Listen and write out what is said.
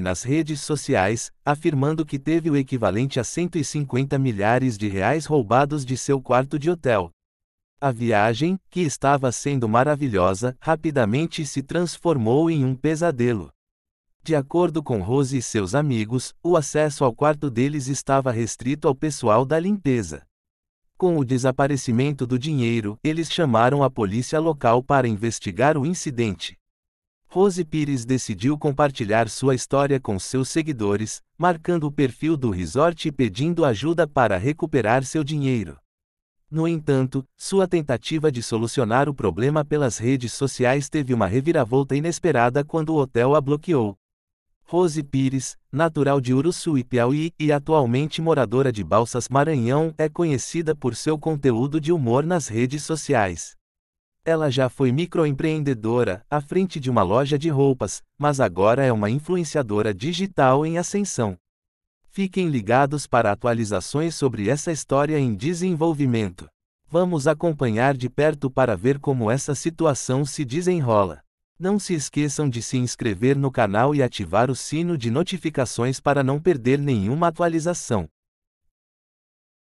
nas redes sociais, afirmando que teve o equivalente a 150 milhares de reais roubados de seu quarto de hotel. A viagem, que estava sendo maravilhosa, rapidamente se transformou em um pesadelo. De acordo com Rose e seus amigos, o acesso ao quarto deles estava restrito ao pessoal da limpeza. Com o desaparecimento do dinheiro, eles chamaram a polícia local para investigar o incidente. Rose Pires decidiu compartilhar sua história com seus seguidores, marcando o perfil do resort e pedindo ajuda para recuperar seu dinheiro. No entanto, sua tentativa de solucionar o problema pelas redes sociais teve uma reviravolta inesperada quando o hotel a bloqueou. Rose Pires, natural de e Piauí e atualmente moradora de Balsas, Maranhão, é conhecida por seu conteúdo de humor nas redes sociais. Ela já foi microempreendedora, à frente de uma loja de roupas, mas agora é uma influenciadora digital em ascensão. Fiquem ligados para atualizações sobre essa história em desenvolvimento. Vamos acompanhar de perto para ver como essa situação se desenrola. Não se esqueçam de se inscrever no canal e ativar o sino de notificações para não perder nenhuma atualização.